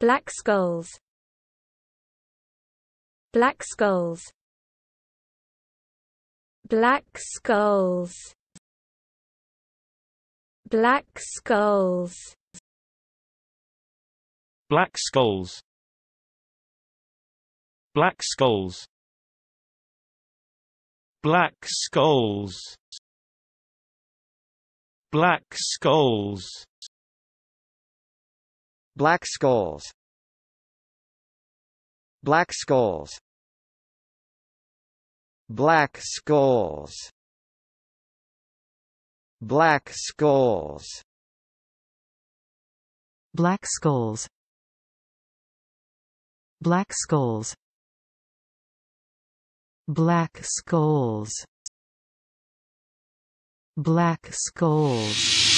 Black skulls Black skulls Black skulls Black skulls Black skulls Black skulls Black skulls Black skulls Black skulls Black skulls Black skulls Black skulls Black skulls Black skulls Black skulls Black skulls